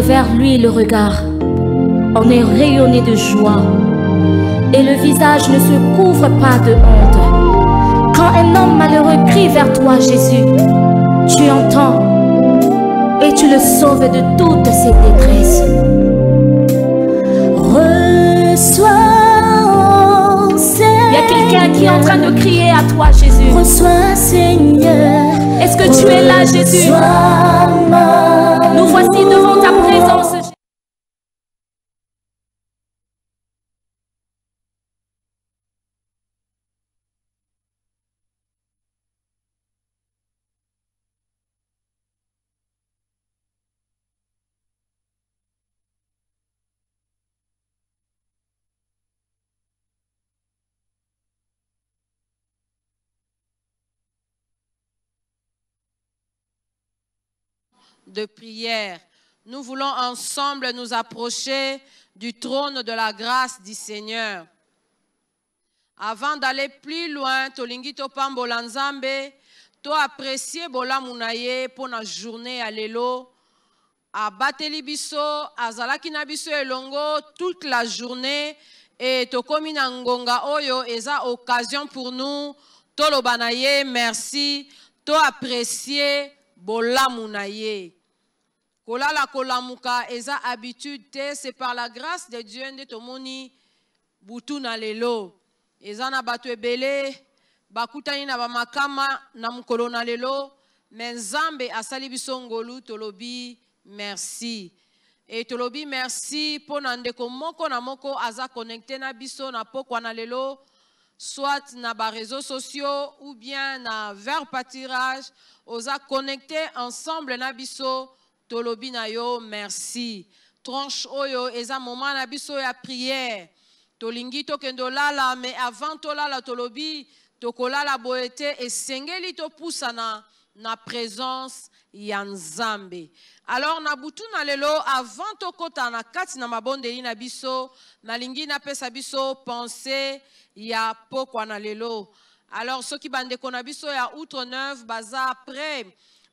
vers lui le regard. On est rayonné de joie. Et le visage ne se couvre pas de honte. Quand un homme malheureux crie vers toi, Jésus, tu entends et tu le sauves de toutes ses détresses. Reçois, Il y a quelqu'un qui est en train de crier à toi, Jésus. Reçois, Seigneur. Est-ce que tu es là, Jésus? Nous voici de prière. Nous voulons ensemble nous approcher du trône de la grâce du Seigneur. Avant d'aller plus loin, Tolingito topambola nzambe, apprécier bolamu pour notre journée à lelo. à biso, à Zalakinabiso et Longo toute la journée et tokomi na ngonga oyo eza occasion pour nous toloba merci, Toi apprécier bolamu na ye kolala kolamuka eza habitude te c'est par la grâce de dieu nde tomoni butu na lelo eza na bato ebele bakutani na bamakama na mokolo na lelo me nzambe asali biso ngolu tolobi merci e tolobi merci mpo na ndeko moko na moko aza connecte na biso na pokwa na lelo soit na les réseaux sociaux ou bien na vers pâtirage, osa a connectés ensemble nabiso tolobi na yo merci. Tranche oyo eza moment biso ya prière. kendo la lala mais avant la tolobi la boete et sengeli to pousana na présence ya alors na butu na lelo avant tokota na kati na Biso, na lingina nalingi biso pensée ya pokwa na lelo alors soki bandeko na biso ya outre près, baza après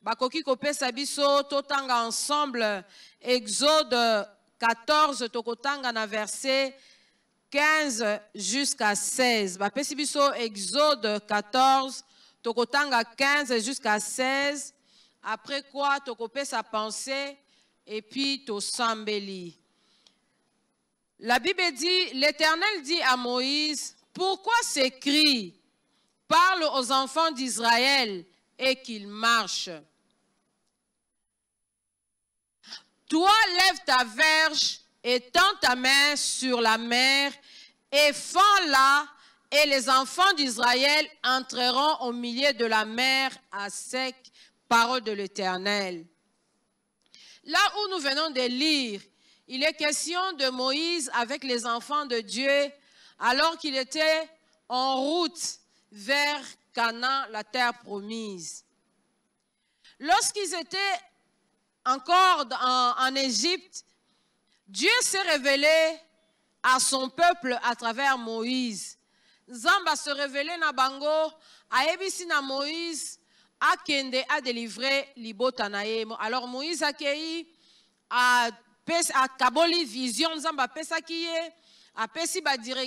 bakoki pesa biso totanga ensemble exode 14 tokotanga na verset 15 jusqu'à 16 pesa biso exode 14 tokotanga 15 jusqu'à 16 après quoi sa pensée et puis s'embellis. La Bible dit, l'Éternel dit à Moïse, pourquoi s'écrit, parle aux enfants d'Israël et qu'ils marchent. Toi, lève ta verge et tends ta main sur la mer et fends-la et les enfants d'Israël entreront au milieu de la mer à sec Parole de l'Éternel. Là où nous venons de lire, il est question de Moïse avec les enfants de Dieu alors qu'il était en route vers Canaan, la terre promise. Lorsqu'ils étaient encore en, Égypte, Dieu s'est révélé à son peuple à travers Moïse. Zamba se révélait na bango, à à Moïse, a délivré libota naemo. alors moïse a Kaboli, vision nzambe apesaki vision de la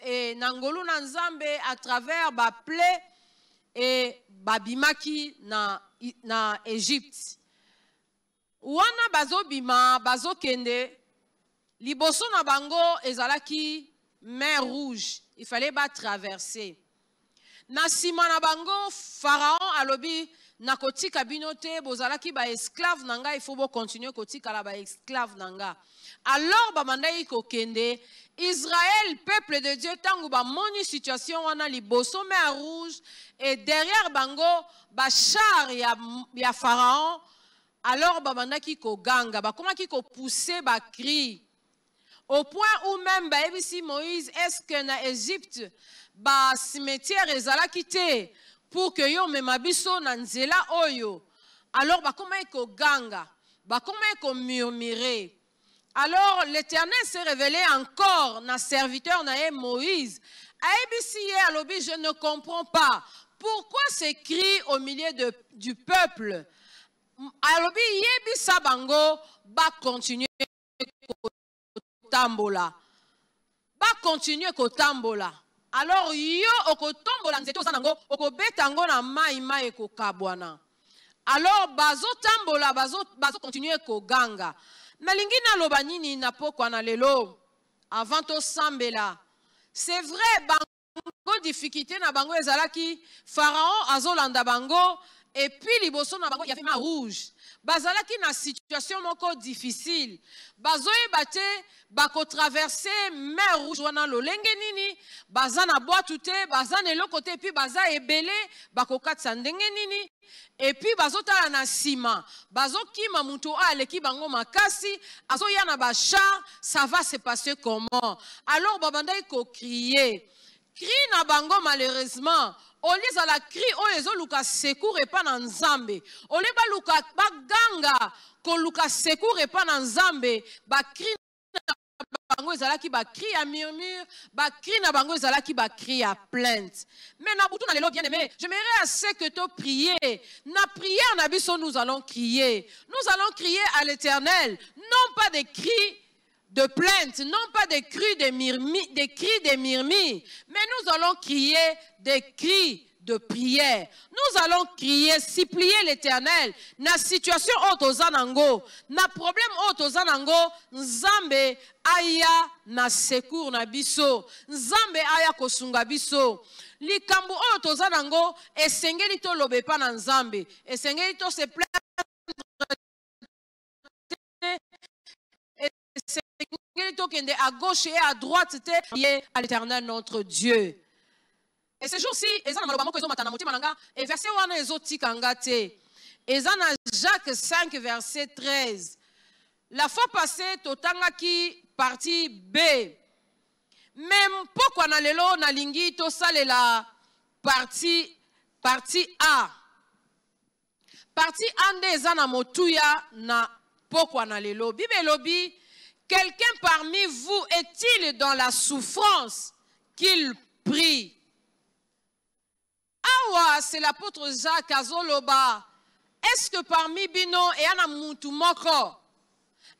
e na et na nzambe à travers et e babimaki na, na Égypte. wana bazobima bazokende liboso na bango ezalaki mer rouge il fallait traverser na nsima na bango faraon alobi ki ba esclave nanga, il faut ngai fo koti kala ba esclave nanga. alors ko kende, israël peuple de dieu ba moni situation wana liboso a rouge et derrière bango bashar ya, ya Pharaon. alors ganga, ko bakomaki ba cri. au point où même ebisi moïse est ce que na égypte ba cimetière ezalaki te pour que yo mema biso na nzela oyo alors ba comment ko e murmurer alors l'éternel s'est révélé encore na serviteur na ye moïse a ye alobi je ne comprends pas pourquoi ces au milieu de, du peuple alobi yebisa bango ba kotambola ko tambola alors yo okotombola nzete nzeto nango na mai mai kabwana alors bazo tambola bazo koganga nalingi ganga. nini na pokwa na lelo avant c'est vrai bango difficulté na bango ezalaki pharaon azolanda bango et puis liboso na bango yave ma rouge bazalaki na situation moko difficile bazoyeba te bakotraverse mer rouge wana lolenge nini baza na bwatu te baza na eloko te epuis baza ebele bakokatisa ndenge nini epuis bazotala na nsima bazokima moto oyo aleki bango makasi azoya na bachar ça va se passer comment alors babandaki kokrie cri na bango malheureusement a la cri oyo ezoluka secour epai na ganga olia baluka baganga koluka secour epai zambe. Ba bacri na bango e ki cri à murmure kri na bango ezalaki bacri à plainte mais na bien aimé je à se que to prier na prié na biso nous allons crier nous allons crier à l'éternel non pas des cris de plaintes, non pas des cris des mirmis des cris des mirmis mais nous allons crier des cris de prière. Nous allons crier, supplier l'Éternel. Na situation otozanango, na problème otozanango, nzambe aya na secours na biso, nzambe aya kosunga biso. Likambo otozanango, esengeli to lobepa na nzambe, esengeli to se plaindre à gauche et à droite, c'était lié à l'éternel notre Dieu. Et ce jour-ci, eza na maloba moko ezomatana et na nga everse wana ezotikanga te eza na jacques 5 verset 13 la fois passée totanga ki partie b même pourquoi na lelo nalingi la Partie parti a parti ande nde eza na motuya na pourquoi na lelo bibe elobi Quelqu'un parmi vous est-il dans la souffrance qu'il prie Awa, c'est l'apôtre Jacques Azoloba. Est-ce que parmi bino et a un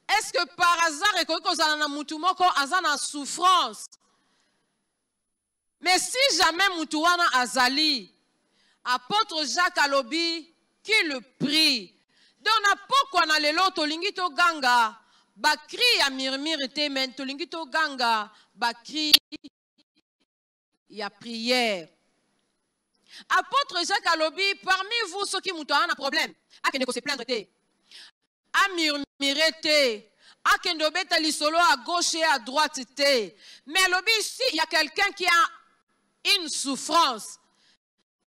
Est-ce que par hasard et y a mutu a la souffrance Mais si jamais Mutuana azali, l'apôtre Jacques alobi le prie. Donc a le lelo au Lingito ganga bakri ya murmure te me tolingi ganga, bakri ya prière apôtre jacques alobi parmi vous ceux qui m'ont un problème ne se plaindre te murmurer te akende obeta lisolo à gauche et à droite te mais alobi si y a quelqu'un qui a une souffrance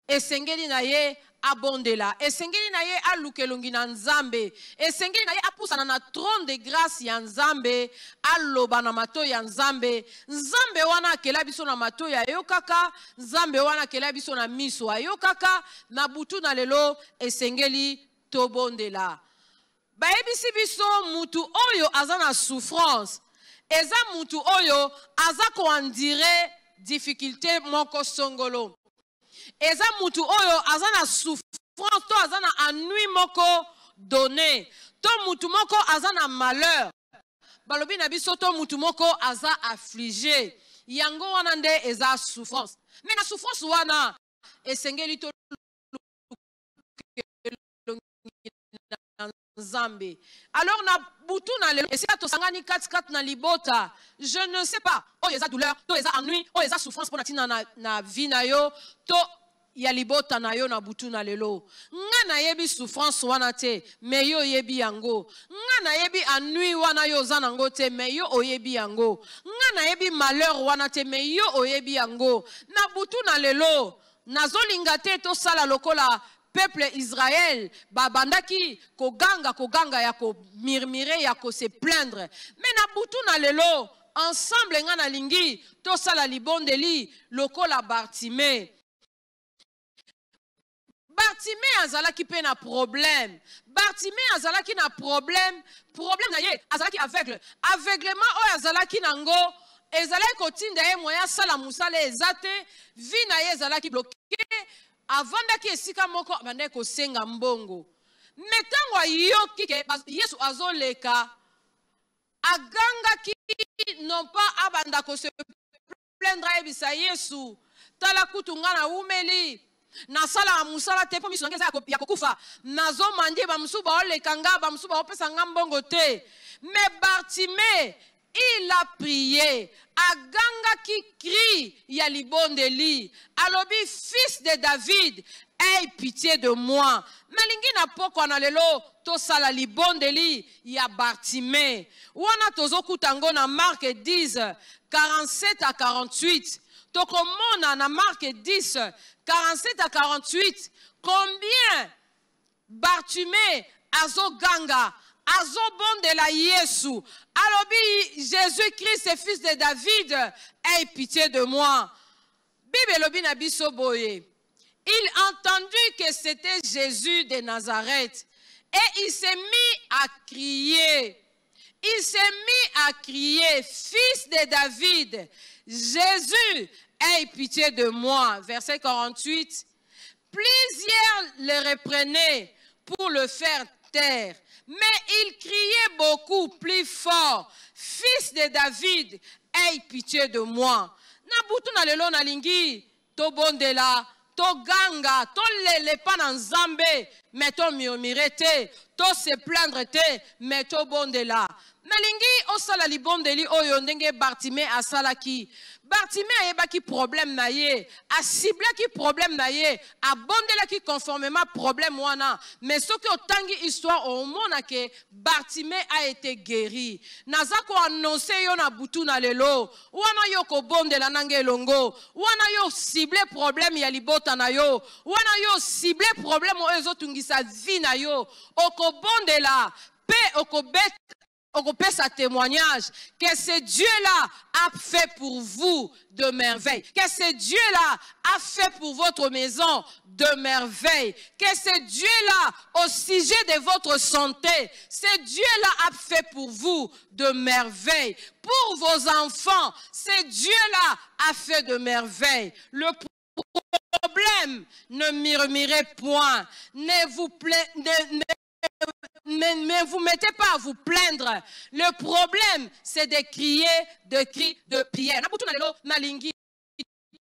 esengeli na ye abondela esengeli na ye aluka elongi na nzambe esengeli na ye apusana na trone de grâce ya nzambe aloba na matoi ya nzambe nzambe wana akela biso na matoi ayokaka nzambe wana akela biso na miso ayokaka na butu na lelo esengeli tobondela bayebisi biso mutu oyo aza na souffrance eza mutu oyo aza koandire difficulté moko songolo eza mutu oyo aza na souffrance to aza na ennui moko donné to mutu moko aza na malheur balobi na biso to mutu moko aza affligé yango wana nde eza souffrance me na souffrance wana esengeli to nzambe alors na butu na lelo esika tosangani katikati na libota je ne sais pas oyo oh, eza douleur to oh, eza ennui oyo oh, eza souffrance mpo na ntina na, na vie na yo to ya libota na yo na butu na lelo nga nayebi souffrance wana te me yo oyebi yango nga nayebi ennui wana yo oza nango te me yo oyebi yango nga nayebi malheur wana te me yo oyebi yango na butu na lelo nazolinga te tosala lokola peuple Israël babandaki koganga koganga ya murmurer, ya se plaindre Mais na butu na lelo ensemble lingi, to la libondeli lokola bartime bartime qui pe na problème bartime qui na problème problème na ye ki aveugle aveuglement oyo ki nango ezalaki tinde ye moya sala musale ezate, vi na ye bloqué. avandaki esika moko abandaki kosenga mbongo me ntango ayoki ke yesu azoleka agangaki non pas abanda kose plaindre ayebisa yesu tala kutu nga nawumeli nasalaka mosala te mpo miso nange eza ya kokufa nazomandie bamosusu baoleka nga bamosusu baopesa nga mbongo te me bartime il a prié Ganga qui crie y ya libondeli alobi fils de david aie pitié de moi Mais nalingi na Il y a libondeli ya bartime wana tozo kutango na marque 10 47 à 48 tokomona na marque 10 47 à 48 combien zo Ganga la yesu alobi jésus christ fils de david aie pitié de moi bible il entendit que c'était jésus de nazareth et il s'est mis à crier il s'est mis à crier fils de david jésus aie pitié de moi verset 48 plusieurs le reprenaient pour le faire taire mais il criait beaucoup plus fort, Fils de David, aie pitié de moi. Nabutu na lelo na lingi, Ganga, toganga, tolelepa na nzambe, mais ton te, se plaindre te me la nalingi osala libondeli li, a bartime ki. bartime ki problème na ye ki problème na ye qui conformément problème wana mais ce soko otangi histoire mona ke bartime a été guéri naza ko annonce yon na butu na lelo wana yo la nange longo. wana yo ciblé problème yali botana na yo wana yo ciblé problème oyo tungisa vi na yo oko au bon de la cobet, au okobeta sa témoignage que ce Dieu-là a fait pour vous de merveille. que ce Dieu-là a fait pour votre maison de merveille. que ce Dieu-là, au sujet de votre santé, ce Dieu-là a fait pour vous de merveille. pour vos enfants, ce Dieu-là a fait de merveille. Le problème, ne murmurez point, ne vous plaît, ne, vous mettez pas à vous plaindre. Le problème, c'est de crier, de cris, de prière.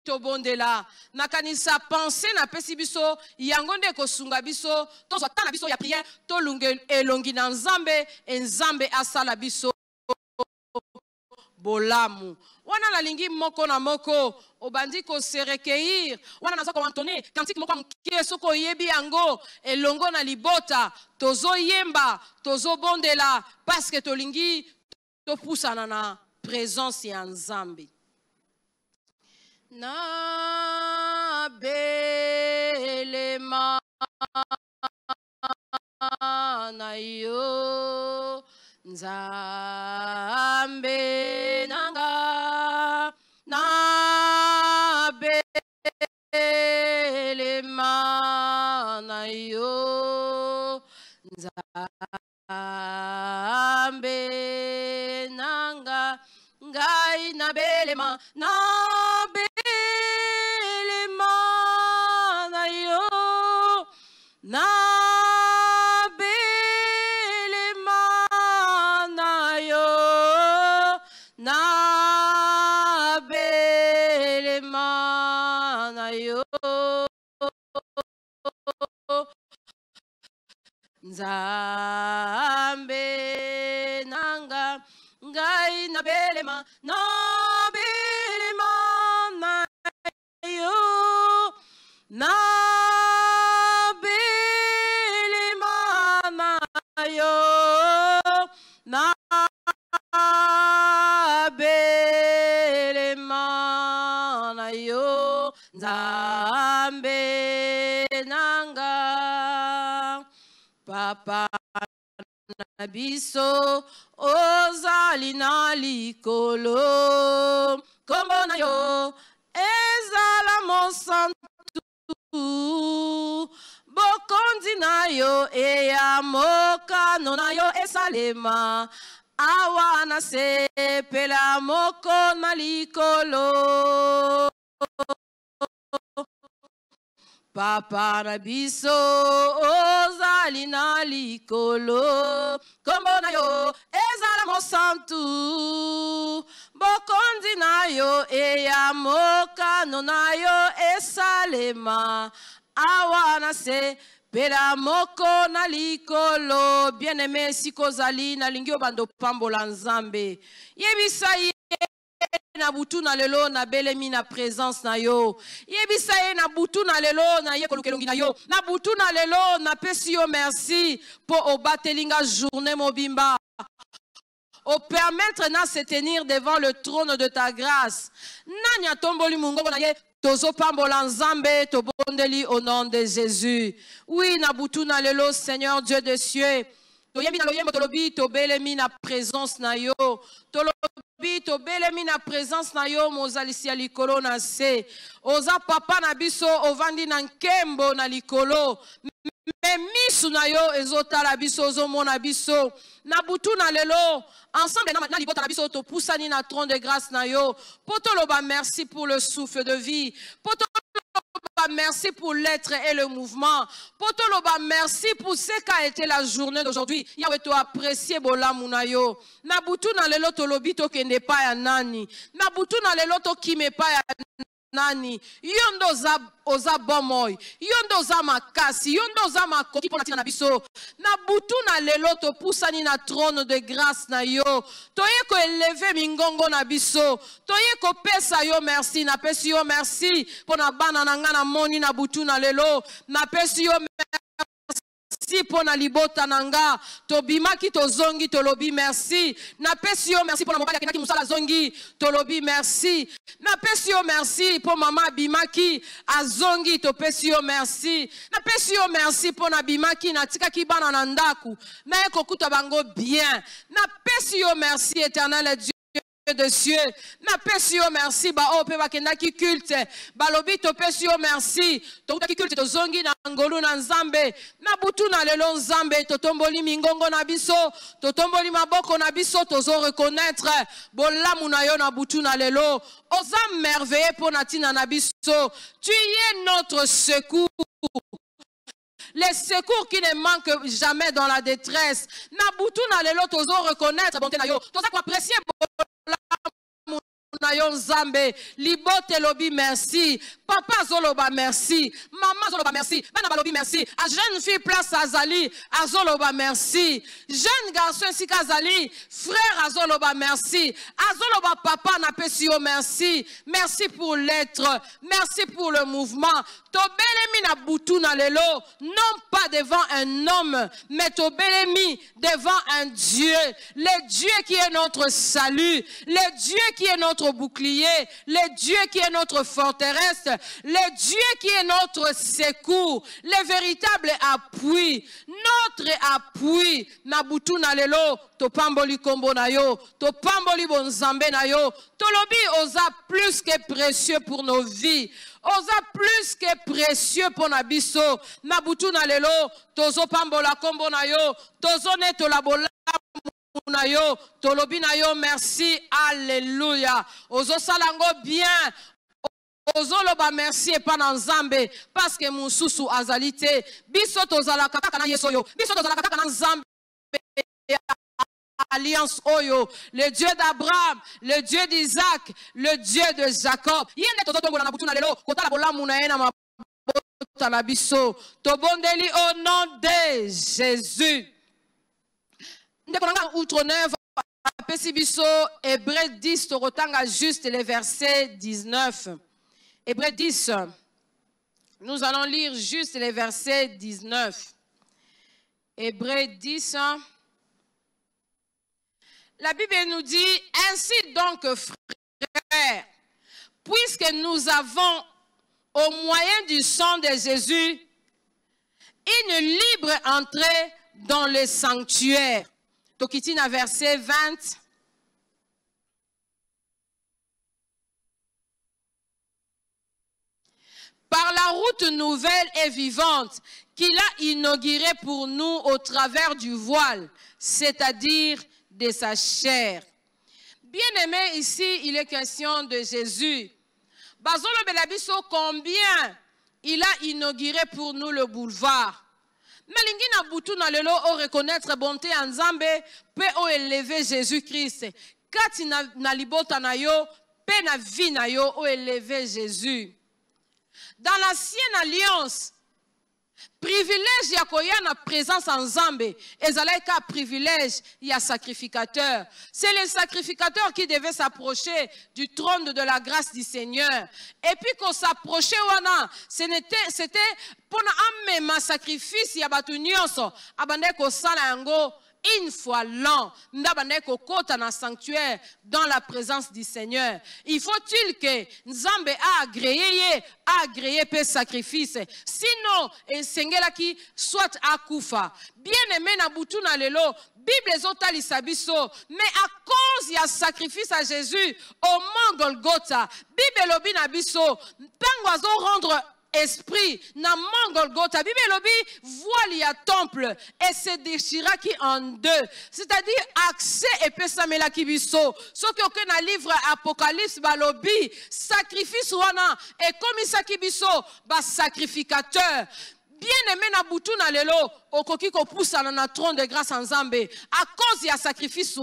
tobondela nakanisa pense na pesi biso yango nde kosunga biso tozwa tala biso ya priere tolunga elongi na nzambe nzambe asala biso bolamu wana nalingi moko na moko obandi koserekeir wana naza koantone kantike moko ya mokie soki oyebi yango elongo na libota tozoyemba tozobondela parceke tolingi topusana na présence ya nzambe nabelema na yo nzambe nanga nabelema na yo nzambe nanga ngai nabelema nabelema na yo na nzambe nanga ngai na nabelema na yo na na biso ozali na likolo kombo na yo ezala mosantu bokonzi na yo eya mokano na yo esalema awa nasepela moko na likolo papa na biso ozali na likolo kombo na yo ezala mosantu bokonzi na yo eya mokano na yo esalema awa na se pela moko na likolo bien-aime esika ozali nalingi yo bando pambola nzambe yebisa ye na butu na lelo na présence na yo yebisa ye na butu na lelo na yo na lelo merci pour obatelinga journée mobimba au permettre na se tenir devant le trône de ta grâce Nanya tomboli mungo na ye pambola nzambe tobondeli au nom de jésus oui na butu na lelo seigneur dieu de cieux toyembi na loyembo to na présence na yo bito tobelemi na présence na yo mozali si likolo na se oza papa na biso ovandi na nkembo na likolo me misu na yo ezotala biso ozomona biso na butu na lelo ensemble na libota na biso topusani na tron de grâce na yo Poto loba, merci pour le souffle de vie Poto merci pour l'être et le mouvement. Potoloba, merci pour ce qu'a été la journée d'aujourd'hui. Yahweh, tu apprécié Bola Munayo. Nabutu na lelo toi qui kende pa ya nani. Nabutu na lelo to pas pa ya nani yo nde oza, oza bon moi yo nde oza makasi yo nde oza makoki mpo na ntina na biso na butu na lelo topusani na trône de grâce na yo toye koeleve mingongo na biso toye kopesa yo merci napesi yo merci mpo na bana na ngai namoni na butu na lelo napesi yo merci merci mpo na libota na nga tobimaki tozongi tolobi merci napesi yo merci mpo na mobali akendaki mosala azongi tolobi merci napesi yo merci mpo mama abimaki azongi topesi yo merci napesi yo merci mpo nabimaki natikaki bana na ndako naye kokuta bango bien napesi yo merci éternel dieu de Dieu. Na pesi merci ba o pe bakenda ki culte. Balobi lobito pesi merci. To ki culte to zongi na ngolu na nzambe. Na butu na lelo nzambe to tomboli mingongo na biso, to tomboli maboko na biso to zo reconnaître Bola muna yo na butu na lelo. Oza merveilleux pour tina na biso. Tu es notre secours. les secours qui ne manquent jamais dans la détresse. butu na lelo tozo reconnaître bonté na yo. ça quoi apprécier 拉 na yo nzambe libote merci papa Zoloba, merci Maman Zoloba, merci bana balobi merci a jeune fille place azali azoloba merci jeune garçon Sikazali. azali frère azoloba merci azoloba papa na merci merci pour l'être merci pour le mouvement tobelemi na boutou na lelo non pas devant un homme mais tobelemi devant un dieu le dieu qui est notre salut le dieu qui est notre bouclier, le Dieu qui est notre forteresse, le Dieu qui est notre secours, le véritable appui, notre appui. Nabutu nalelo, topamboli kombo na yo, topamboli bonzambe na yo. Tolobi osa plus que précieux pour nos vies. oza plus que précieux pour Nabiso. Nabutu nalelo, tozo pambola lelo na yo tozonetola na yo tolobi na yo merci alléluia. Ozo Salango bien ozo loba merci epai Parce que parceke mosusu azali azalité biso tozalaka kaka na yo, oyo biso tozalaka kaka na alliance oyo le dieu d'abraham le dieu d'isaac le dieu de jacob ye nde tozotongola na butu na lelo kotala bolamu ena mabota la biso tobondeli au nom de jésus outre-neuve apesi et hébreu 10 juste les versets 19 hébreu 10 nous allons lire juste les versets 19 hébreu 10 la Bible nous dit ainsi donc frères puisque nous avons au moyen du sang de Jésus une libre entrée dans le sanctuaire Tokitina, verset 20. Par la route nouvelle et vivante qu'il a inaugurée pour nous au travers du voile, c'est-à-dire de sa chair. Bien-aimé, ici, il est question de Jésus. Basolo Belabiso, combien il a inauguré pour nous le boulevard mais na butu na lelo reconnaître bonté ya pe o élever jésus-christ kati na, na libota na yo pe na vie na yo élever jésus dans l'ancienne alliance privilège ya koya présence en Zambé, ezaleka privilège ya sacrificateur c'est le sacrificateur qui devait s'approcher du trône de la grâce du seigneur et puis s'approchait wana c'était pour un ma sacrifice ya batunyonso nyonso ko sala yango une fois l'an, au à un sanctuaire dans la présence du Seigneur. Il faut-il que nous a agréé, agréer agréé pe sacrifice. Sinon, esengela qui soit akufa. Bien aimé na butu Bible mais à cause a sacrifice à Jésus au mont Golgotha, Bible lobi nous biso, rendre esprit na mangolgota bible temple et et temple qui en deux c'est-à-dire accès et la biso sauf qui na livre apocalypse balobi sacrifice Et wana ekomisaki bas sacrificateur bien-aimé na au lelo okoki kopusana na trône de grâce en Zambé, à cause ya sacrifice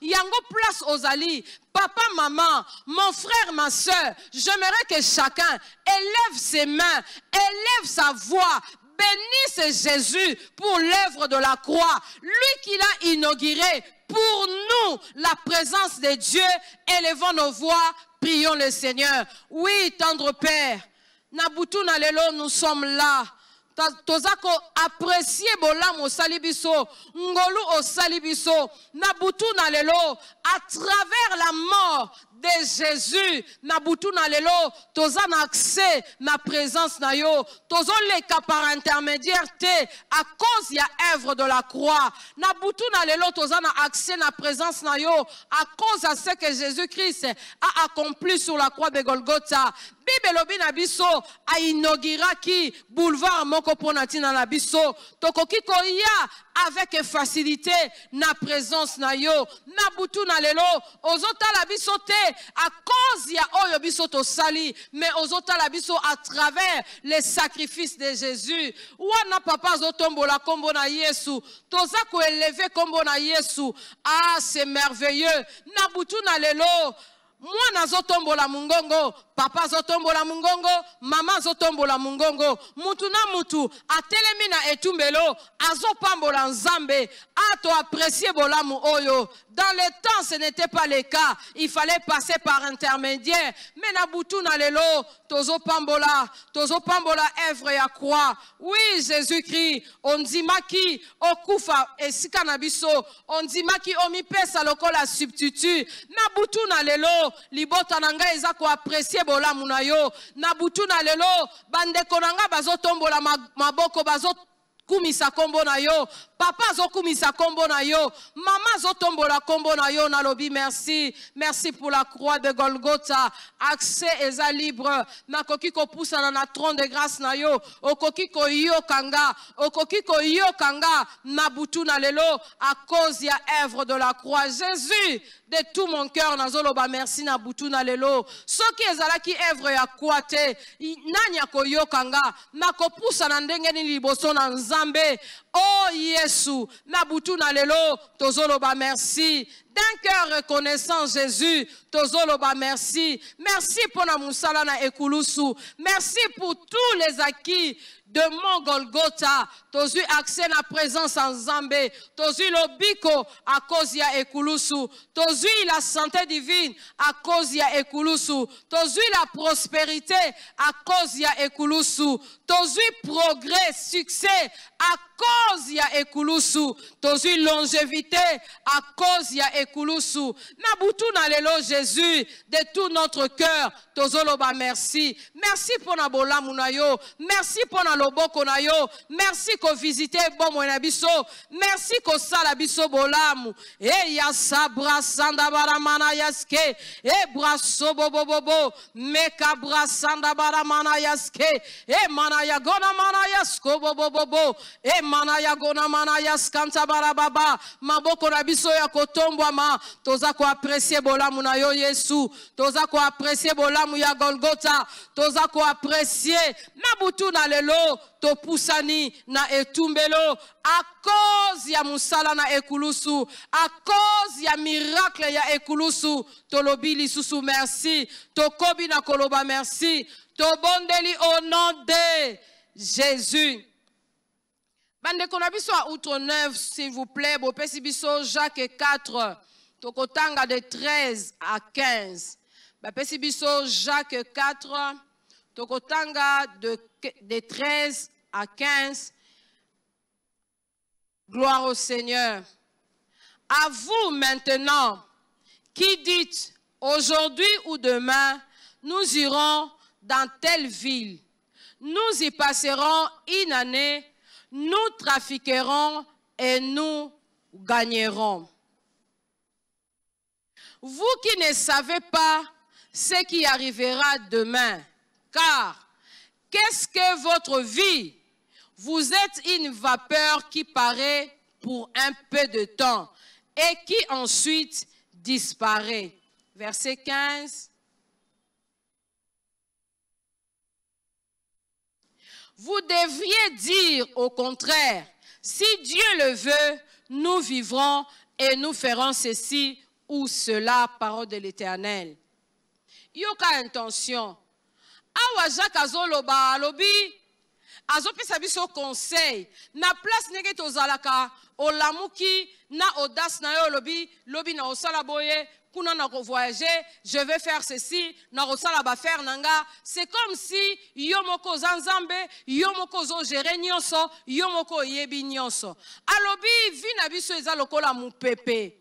il y a une place aux ozali papa maman mon frère ma soeur j'aimerais que chacun élève ses mains élève sa voix bénisse Jésus pour l'œuvre de la croix, lui qui l'a inauguré pour nous, la présence de Dieu, élevons nos voix, prions le Seigneur. Oui, tendre Père, Nabutu Nalelo, nous sommes là toza koapresie Bolam osali biso ngolu osali biso lelo à travers la mort de jésus na butu na lelo toza na accès na présence na yo tozoleka par intermédiaire te à cause ya œuvre de la croix na na lelo toza na accès na présence na yo à cause à ce que jésus-christ a accompli sur la croix de golgotha bible na biso qui boulevard moko Ponatina na tina biso tokoki avec facilité na présence na yo na butu na lelo ozotala biso te à cause ya oyo biso sali, mais ozotala biso à travers les sacrifices de Jésus wana papa la kombo na Yesu toza koelever kombo na Yesu ah c'est merveilleux na butu na lelo mwana la mungongo papa la mungongo mama la mungongo mutu na mutu atelemi na etumbelo azopambola nzambe ato apprécier bolamu oyo dans le temps ce n'était pas le cas il fallait passer par intermédiaire mais na butu na lelo tozopambola tozopambola evre ya croix oui jésus-christ maki okufa esika na biso ondimaki omipesa lokola substitut na butu na lelo yo libota na ngai eza koapresie bolamu na yo na butu na lelo bandeko na ngai bazotombola maboko bazokumisa nkombo na yo papa azokumisa kombo na yo mama azotombola kombo na yo nalobi merci merci pour la croix de golgotha accès eza libre ko kopusana na tron de grâce na yo okoki koyoka yokanga. okoki koyoka yokanga. na na lelo à cause ya œuvre de la croix jésus de tout mon cœur zoloba merci na butu na lelo soki ki œuvre ya kwa te nani na ko N'a ndenge nini liboso na nzambe Oh Yesu, Nabutu Nalelo, loba, merci. D'un cœur reconnaissant Jésus, loba, merci. Merci pour la Moussalana Ekulusu. Merci pour tous les acquis de tu as accès à la présence en Zambé, à lobiko cause ya ekulusu tozu la santé divine à cause ya ekulusu tozu la prospérité à cause ya ekulusu tozu progrès succès à cause ya ekulusu tozu longévité cause ya ekulusu na na lelo jésus de tout notre cœur loba merci merci pour na Munayo, merci pour loboko na yo merci kovisite visiter bon Abiso. merci sala biso bolamu e, ya sabra sanda baramana yaske e, brasso bobobobo meka brasanda baramana yaske e, mana yagona mana yasko bobobobo mana yagona mana yaskanta barababa maboko na biso ya kotombwama toza apprécier bolamu na yo yesu toza apprécier bolamu ya golgota toza ko apprécier na lelo lelo topusani na etumbelo a cause ya mosala na ekulusu a cause ya miracle ya ekulusu tolobi lisusu merci tokobi na koloba merci tobondeli au nom de jésus bandeko na biso outre 9 s'il vous plaît bopesi biso jacques 4 tokotanga de 13 à 15 bapesi biso jacques 4 Tokotanga de, de 13 à 15. Gloire au Seigneur. À vous maintenant qui dites aujourd'hui ou demain, nous irons dans telle ville, nous y passerons une année, nous trafiquerons et nous gagnerons. Vous qui ne savez pas ce qui arrivera demain, car qu'est-ce que votre vie Vous êtes une vapeur qui paraît pour un peu de temps et qui ensuite disparaît. Verset 15. Vous devriez dire au contraire, si Dieu le veut, nous vivrons et nous ferons ceci ou cela, parole de l'Éternel. Il a aucune intention awa jacques azoloba alobi azopesa biso conseil na place ndenge tozalaka olamuki na audace na yo olobi lobi na osala boye kuna na kovoyage je vais faire ceci na kosala bafere na nga c'est comme si yo moko oza nzambe yo moko ozogere nyonso yo moko oyebi nyonso alobi vi na biso eza lokola mopepe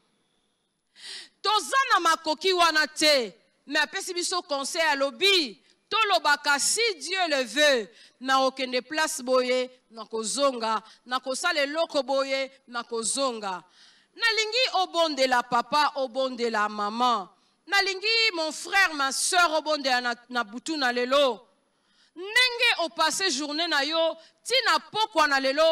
toza na makoki wana te me apesi biso conseil alobi tolobaka si dieu le veut na okene place boye na kozonga na kosala eloko boye na kozonga nalingi la papa maman. Na nalingi mon frère ma soeur obonde na, na butu na lelo au passé journée na yo ntina pokwa na lelo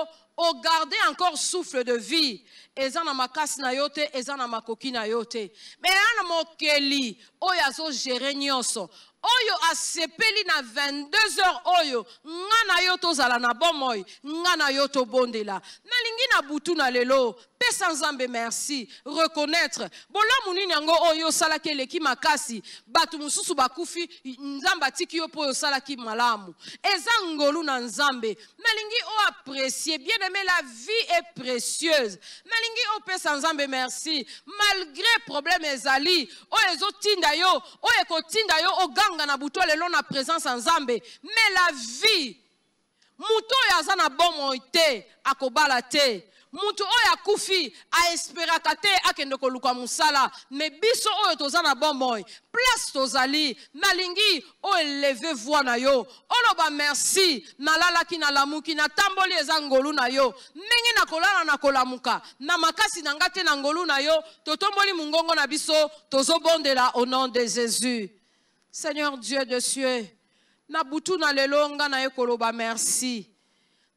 garder encore souffle de vie eza na makasi na yo te eza na makoki na yo te Mais ya na mokeli oyo asepeli na 22 heures oyo nga na yo tozala na bomoi nga na yo tobondela nalingi na butu na lelo Sans nzambe merci reconnaître Bola nini yango oyo oh, osalaki leki makasi batu mususu bakufi nzambe tiki yo po malamu eza ngolu na nzambe o oh, bien aimé la vie est précieuse o oh, sans nzambe merci malgré problème ezali oyo tinda yo o ekotinda yo oganga na buto lelo na présence en nzambe mais la vie mouto yazana aza na Ako akoba akobala te moto oyo akufi aesperaka te akende koluka mosala me biso oyo toza na bomoi place tozali nalingi oeleve voi na yo oloba merci nalalaki nalamuki natamboli eza ngolu na yo ndenge nakolala na kolamuka na makasi na nga te na ngolu na yo totomboli mongongo na biso tozobondela au nom de jésus seigneur dieu de cieux na butu na lelo nga naye koloba merci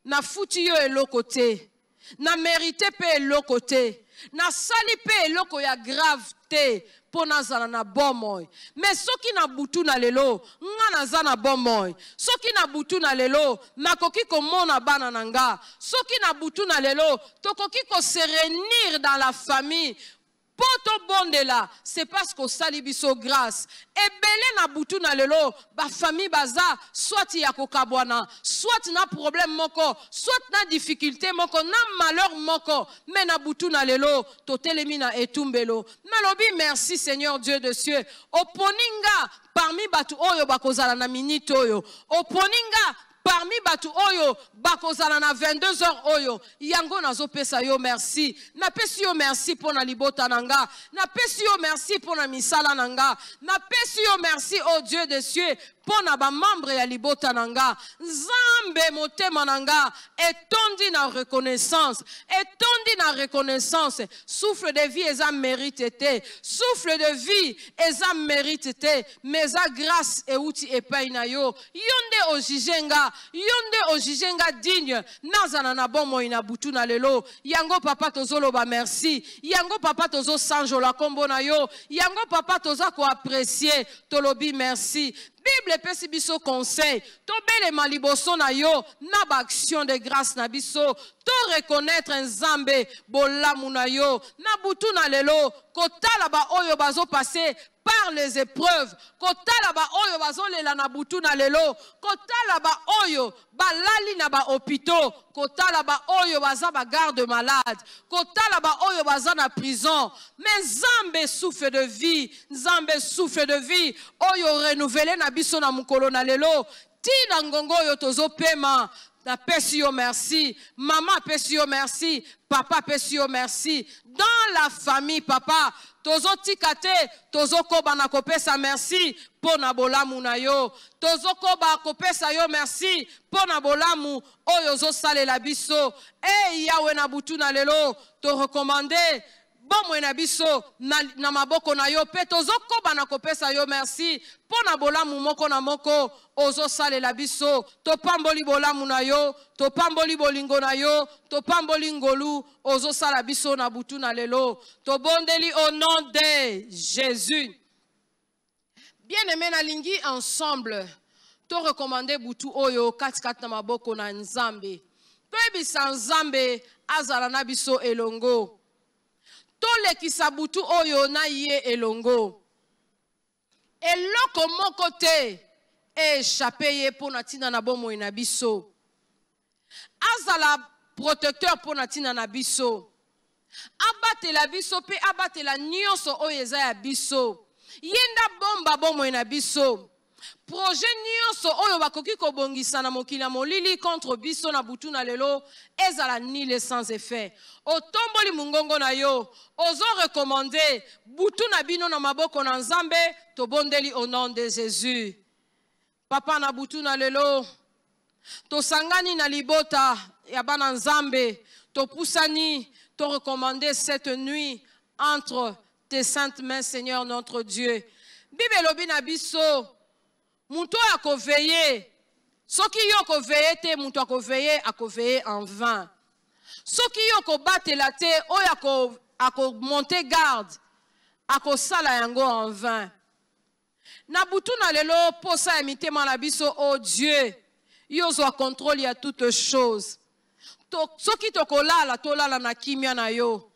nafuti yo eloko te namerite mpe eloko te nasali mpe eloko ya grave te mpo nazala na bomoi me soki na butu na lelo nga naza na bomoi soki na butu na lelo nakoki komona bana na nga soki na butu na lelo tokoki koserenir dans la famille mpo là, c'est parce qu'on salibiso grâce Et na butu na lelo famille baza y a kokabwana soit na problème moko soit na difficulté moko na malheur moko Mais na butu na lelo totelemi na etumbelo nalobi merci seigneur dieu de cieux Oponinga, parmi batu oyo bakozala na namini oyo Oponinga parmi batu oyo bakozala na 22 heures oyo yango yo merci Napesio merci pour na Nanga. na merci pour na misala na merci au oh dieu de cieux pona ba membre ya libota nanga nga nzambe motema na reconnaissance etondi na reconnaissance etondi na reconnaissance souffle de vie eza mérite te souffle de vie eza mérite te Mais a grâce et epai na yo yonde nde yonde nga digne Nazanana na bomoi na butu na lelo yango papa tozo loba merci yango papa tozo sanjo la na yo yango papa toza apprécier tolobi merci bible epesi biso conseil tobelema liboso na yo na action de grâce na biso un zambe bolamu na yo na butu na lelo Kota oyo bazo passé par les épreuves Kota kotala baoyo lela na butu na lelo Kota laba baoyo balali na ba bahôpitaux kotala oyo baza garde malade Kota laba baoyo baza na prison mais zambe souffle de vie nzambe souffle de vie oyo renouvelé na biso na mukolo na lelo tina ngongo yo tozo pema. La merci. Maman, paix merci. Papa, paix merci. Dans la famille, papa, tozo tikate, tozo koba na sa merci, pona bolamu na yo. Tozo koba sa yo merci, pona bolamu, oyo sale la biso. Eh, yawe na lelo, to recommander bomoi na biso na, na maboko na yo mpe tozokoba na kopesa yo merci mpo na bolamu moko na moko ozosalela biso topamboli bolamu na yo topamboli bolingo na yo topamboli ngolu ozosala biso na butu na lelo tobondeli au nom de jésus bien aime nalingi ensemble torekomande butu oyo katikati na maboko na nzambe toyebisa nzambe azala na biso elongo tolekisa butu oyo na ye elongo eloko moko te echape ye mpo na ntina na bomoi na biso azala protecteur mpo na ntina na biso abatela biso mpe abatela nyonso oyo eza ya biso ye nde abomba bomoi na biso proje nyonso oyo bakoki kobongisa na mokili contre biso na butu na lelo ezala le sans effet otomboli mungongo na yo ozorekomande butu na bino na maboko na to bondeli au nom de jésus papa na butu na lelo sangani na libota ya to nzambe to torekomande cette nuit entre tes saintes mains seigneur notre dieu bible biso moto akoveye soki yo koveye te moto a akoveye en vain soki yo la te ko monte garde sala yango en vain na na lelo posa emite malabiso, Oh dieu yo a kontrol ya toute chose to, soki to lala, na kimia na yo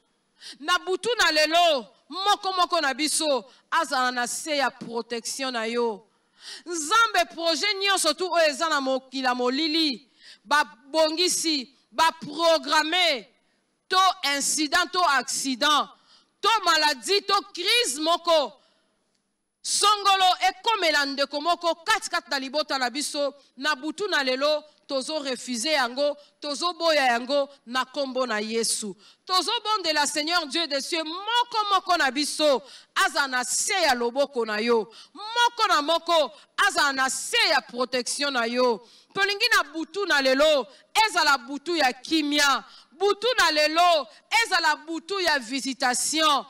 na na lelo moko moko na biso aza anase ya protection na yo nzambe projet nyonso tu oyo eza Mokila ba bongisi ba programmer to incident to accident to maladie, to crise moko songolo ekomela ndeko moko katikati na libota na biso na butu na lelo tozorefuse yango tozoboya yango na nkombo na yesu tozobondela seigneur dieu de cieux moko moko na biso azala na se ya loboko na yo moko na moko azala na se ya protection na yo tolingi na butu na lelo ezala butu ya kimia butu na lelo ezala butu ya visitation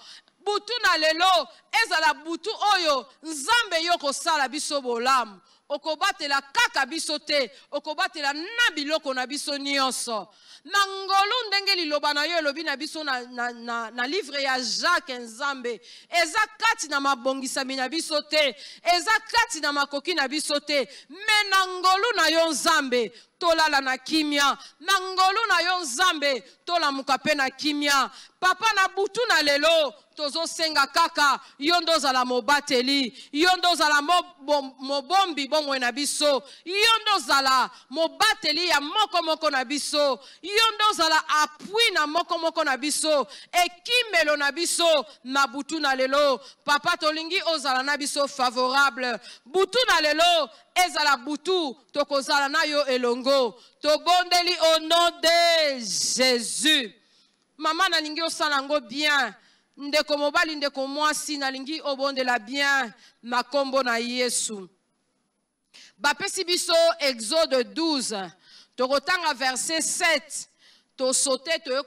butu na lelo ezala butu oyo nzambe ye okosala biso bolamu okobatela kaka biso te okobatela na biloko na biso nyonso na ngolu ndenge liloba na yo elobi na biso na, na, na, na livre ya jacques nzambe eza kati na mabongisami na biso te eza kati na makoki na biso te me na ngolu na yo nzambe tolala na kimia na ngolu na yo nzambe tolamuka mpe na kimia papa na butu na lelo tozosenga kaka yo nde ozala mobateli yo nde ozala mobombi bomoi na biso yo nde ozala mobateli ya moko moko na biso yo nde ozala apwi na moko moko na biso ekimelo na biso na butu na lelo papa tolingi ozala na biso favorable butu na lelo ezala butu tokozala na yo elongo tobondeli au nom de jésus mama nalingi osala ngo bien ndeko mobali ndeko mwasi nalingi obondela bien na kombo na yesu bapesi biso exode 12 tokotanga verset 7 tosauter toye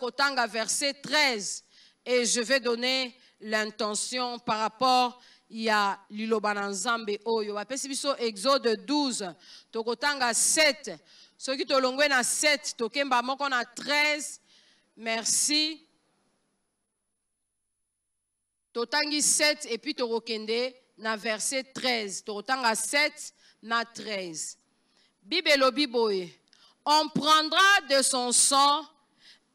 verset 13 et je vais donner l'intention par rapport à ya liloba na nzambe oyo bapesi biso exode 12 tokotanga 7 soki tolongwe na 7 tokemba moko na 13 merci totangi 7 puis tokokende na verset 13 tokotanga 7 na 13 bible elobi boye on prendra de son sang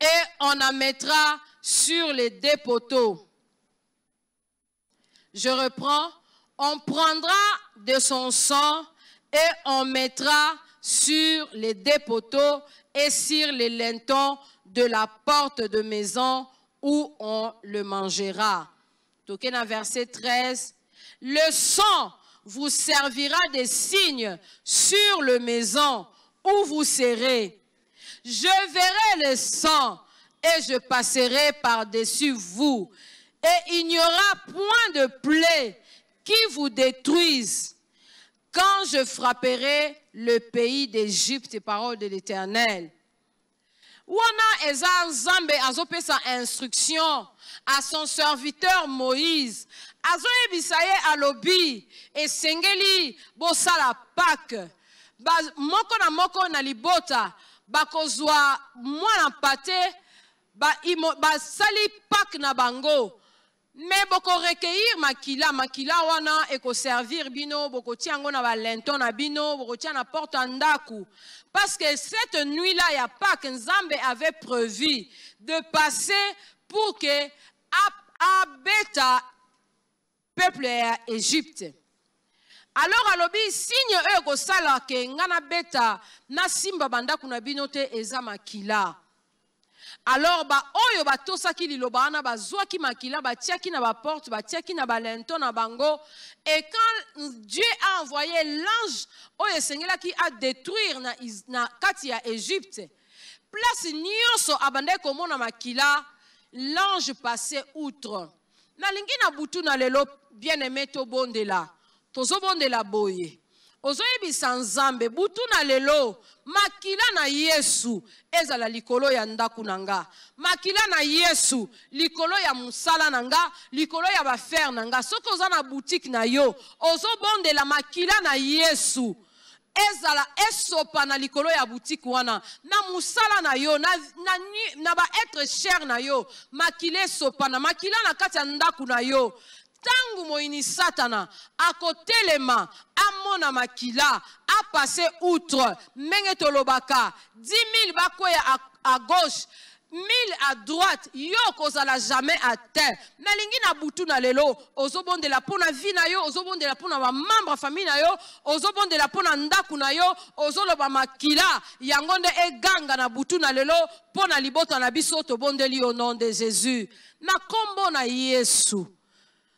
et on en mettra sur les deux poteaux je reprends. On prendra de son sang et on mettra sur les dépoteaux et sur les lintons de la porte de maison où on le mangera. Tokena verset 13. Le sang vous servira de signe sur le maison où vous serez. Je verrai le sang et je passerai par-dessus vous et il n'y aura point de plaie qui vous détruise quand je frapperai le pays d'Égypte, parole de l'Éternel. Wana eza nzambe azopesa instruction à son serviteur Moïse. Azoe et alobi bossa la Pâque. moko na moko na libota bakozwa mwana pate ba, imo, sali Pâque na bango. Mais beaucoup bokorekeir makila makila wana servir bino boko tiango na balinton na bino tia na porte andaku parce que cette nuit là pas que nzambe avait prévu de passer pour que abeta peuple ya égypte alors alobi signe oyo que que na nasimba bandako na bino te eza makila alors baoyo batosaki liloba wana bazwaki makila batiaki na baporte batiaki na lento, na bango et quand dieu a envoyé l'ange oyo a détruire na, na kati ya égypte place nyonso abandaki ah, na makila l'ange passait outre nalingi na butu na lelo bien aimé de la boye ozoyebisa nzambe butu na lelo makila na yesu ezala likolo ya ndako na nga makila na yesu likolo ya mosala na nga likolo ya bafere na nga soki oza na butike na yo ozobondela makila na yesu ezala esopa na likolo ya butike wana na mosala na yo na, na, na baetre chere na yo makila esopana makila na kati ya ndako na yo ntango moyini satana akotelema amona makila apase outre ndenge tolobaka 10 000 bakwea à, à gauche mille à droite yo kozala jamais à terre nalingi na butu na lelo ozobondela mpo na vie na yo ozobondela mpo na bamembre famille na yo ozobondela mpo na ndako na yo ozoloba makila yango nde eganga na butu na lelo mpo na libota na biso tobondeli au nom de jésus na nkombo na yesu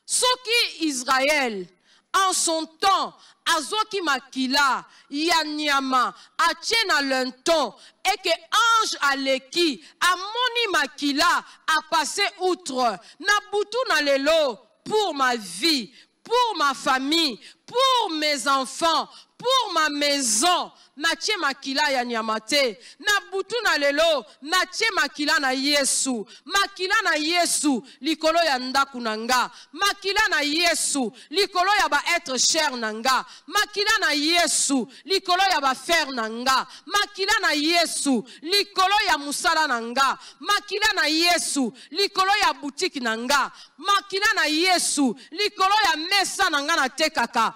qui Israël en son temps Zoki makila Yaniama, à l'un ton, et que ange aleki amoni makila a passé outre na na lelo pour ma vie pour ma famille pour mes enfants pour ma maison natie makila ya nyama te na butu na lelo natie makila na yesu makila na yesu likolo ya ndako na nga makila na yesu likolo ya baetre cher na nga makila na yesu likolo ya bafere na nga makila na yesu likolo ya mosala na nga makila na yesu likolo ya butiki na nga makila na yesu likolo ya mesa na nga natekaka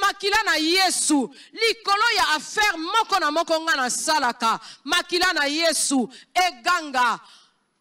makila na yesu likolo ya affaire priere moko na moko nga nasalaka makila na yesu eganga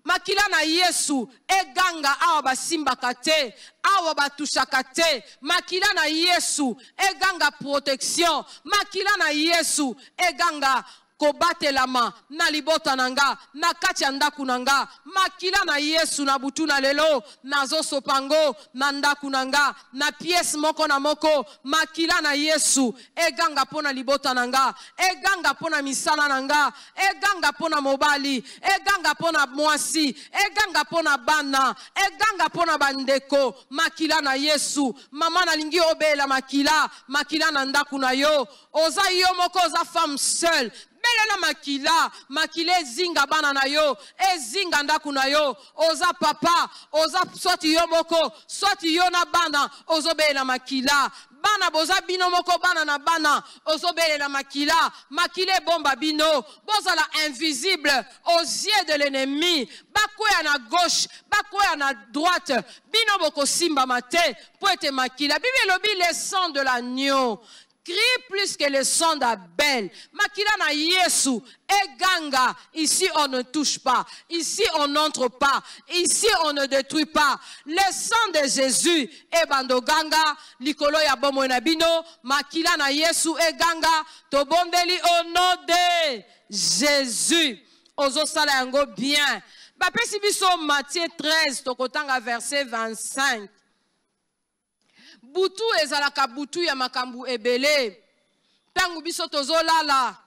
makila na yesu eganga awa basimbaka te awa batushaka te makila na yesu eganga protection makila na yesu eganga kobatelama na libota na nga na kati ya ndaku na nga makila na yesu na butu na lelo nazosopango na ndaku na nga na piese moko na moko makila na yesu eganga mpo na libota na nga eganga mpo na misala na nga eganga mpo na mobali eganga mpo na mwasi eganga mpo na bana eganga mpo na bandeko makila na yesu mama nalingi obeyela makila makila na ndaku na yo oza yo moko oza femme seule belela makila makila ezinga bana na yo ezinga ndako na yo oza papa oza swati yo moko swati yo na bana ozobelela makila bana boza bino moko bana na bana ozobelela makila makila ebomba bino bozala invisible aux yeux de l'ennemi bakwea na gauche bakwea na droite bino bokosimbama te mpo ete makila bibi elobi le sang de l'agneau plus que le sang d'Abel. Makilana Yesu, eh Ganga. ici on ne touche pas, ici on n'entre pas, ici on ne détruit pas. Le sang de Jésus, Ebandoganga, eh Likolo Makila na Yesu, To eh Tobondeli au nom de Jésus. Ozo bien. si biso Matthieu 13, tokotanga verset 25 butu ezala butu ya makambu ebele tangu bisoto tozolala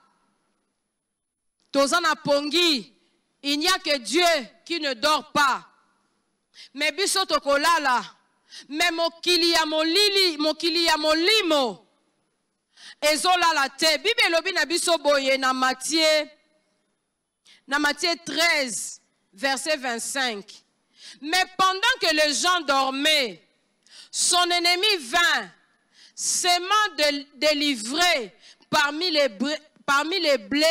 toza na pongi il n'y a que dieu qui ne dort pas Mais biso tokolala me mokili ya molili mokili ya molimo ezolala te bible elobi na biso boye na matie na matie 13 verset 25 mais pendant que les gens dormaient son ennemi vint, s'aimant de délivrer parmi les, blés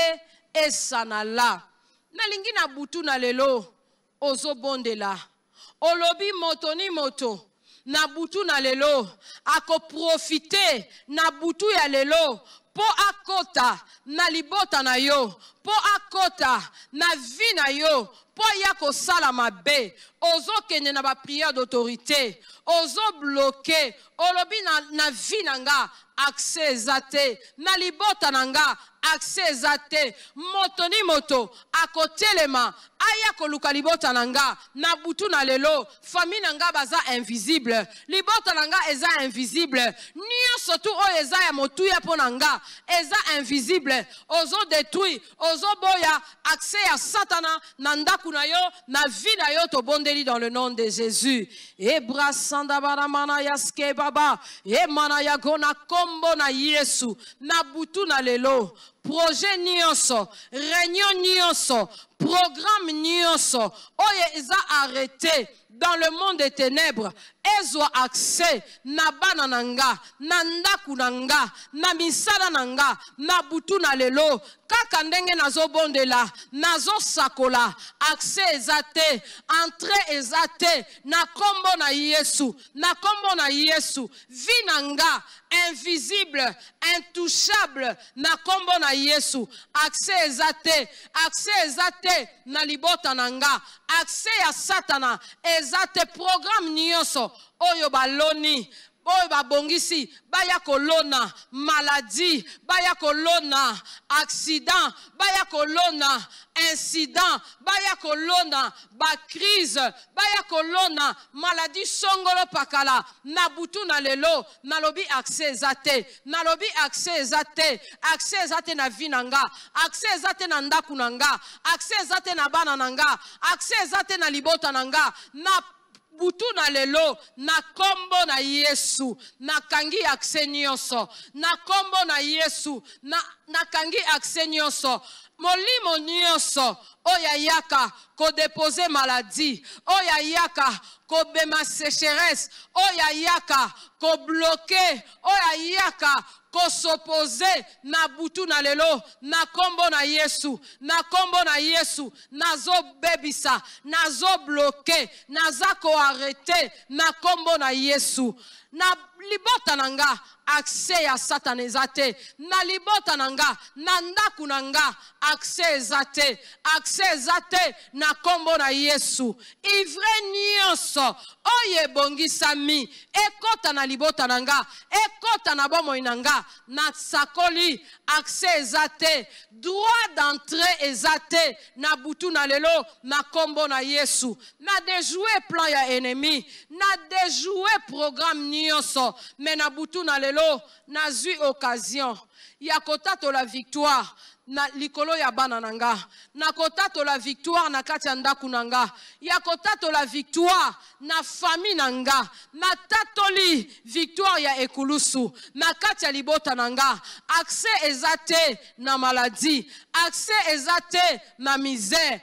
et s'en nalingi na butu na lelo olobi moto moto na butu na lelo na butu lelo akota na na yo Po akota na vie na yo po aya kosala mabe kenye na prière d'autorité ozobloke olobi na, na vie na nga akse eza te na libota nanga. nga akse moto ni moto akotelema aya koluka libota na na butu na lelo fami nanga nga baza invisible libota na eza invisible nyonso surtout o eza ya motu ya ponanga eza invisible Ozo. Zoboya, accès à satana Nanda Kunayo, na yo na dans le nom de jésus E baramana ya Yaske baba E mana yagona kombo na yesu na butu na lelo projet nyonso réunion nyonso programme nyonso Oye eza arrêté dans le monde des ténèbres ezwa accès na bana na kunanga, na na na na lelo kaka nazobondela accès eza entrée eza na kombo na yesu na kombo na yesu Vinanga, invisible intouchable na kombo na na yesu akse eza te akse eza te na libota na nga akse ya satana eza te programe nyonso oyo baloni oyo babongisi baya kolona maladi baya kolona accident baya kolona incident baya kolona bacrise baya kolona maladi songolo pakala na butu na lelo nalobi akse eza te nalobi akse eza te akse eza te na vi na nga akse eza te na ndako na nga akse eza te na bana na nga akse eza te na libota na nga na butu na lelo na nkombo na yesu nakangi akse nyonso na nkombo na yesu nakangi na akse nyonso molimo nyonso oyo ayaka kodepose maladi oyo ayaka kobema sécheresse oyo ayaka kobloke oyo ayaka kosopoze na butu na lelo na nkombo na yesu na nkombo na yesu nazobebisa nazobloke naza koarete na nkombo na yesu na libota na nga akse ya satana eza te na libota na nga na ndako na nga akse eza te akse eza te na nkombo na yesu ivre nyonso oyo ebongisami ekɔta na libota na nga ekɔta na bomoi na nga nasakoli akse eza te droit d'entrée eza te na butu na lelo na nkombo na yesu na déjoue plan ya ennemi na déjoue programme nyonso moko me na butu na lelo nazwi occasion ya kotatola victoire na likolo ya bana na nga na kotatola victoire na kati ya ndako na nga ya kotatola victoire na fami na nga natatoli victoire ya ekulusu na kati ya libota na nga accès eza te na maladi accès eza te na misère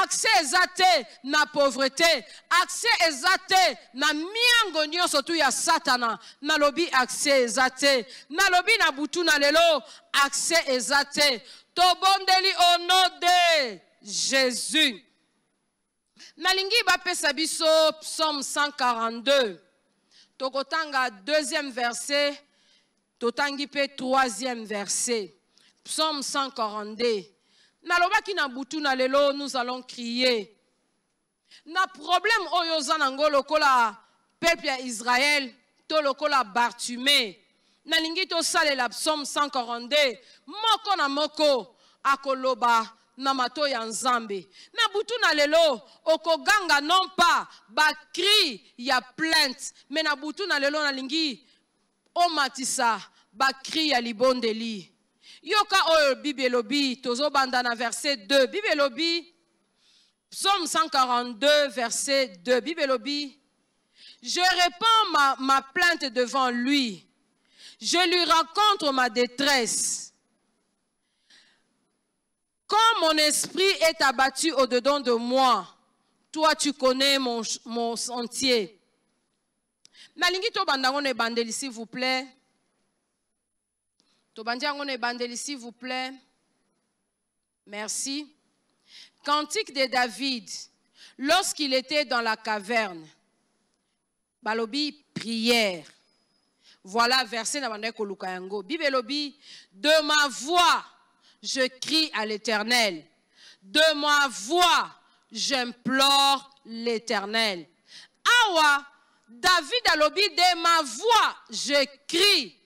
Accès exacte na pauvreté accès eza na miango surtout tu ya satana nalobi accès eza na nalobi na butu na lelo accès eza to tobondeli au nom de jésus nalingi bape biso psaume 142 tokotanga deuxième verset totangi pe troisième verset psaume 142 nalobaki na butu na lelo nous allons crier na problème oyo oza nango lokola peuple ya israele to lokola bartume nalingi tosalela psaume 142 moko na moko akoloba na mato ya nzambe na butu na lelo okoganga non pas bacri ya plainte me na butu na lelo nalingi omatisa bacri ya libondeli yoka oyo bibelobi, tozo bandana verset 2 Bibelobi, psaume 142 verset 2 Bibelobi, je répands ma, ma plainte devant lui je lui rencontre ma détresse quand mon esprit est abattu au-dedans de moi toi tu connais mon, mon sentier nalingi tobandango ne bandeli s'il vous plaît Bandeli, s'il vous plaît. Merci. Cantique de David, lorsqu'il était dans la caverne. Balobi, prière. Voilà verset Bibelobi, de ma voix, je crie à l'éternel. De ma voix, j'implore l'éternel. Awa, David Alobi, de ma voix, je crie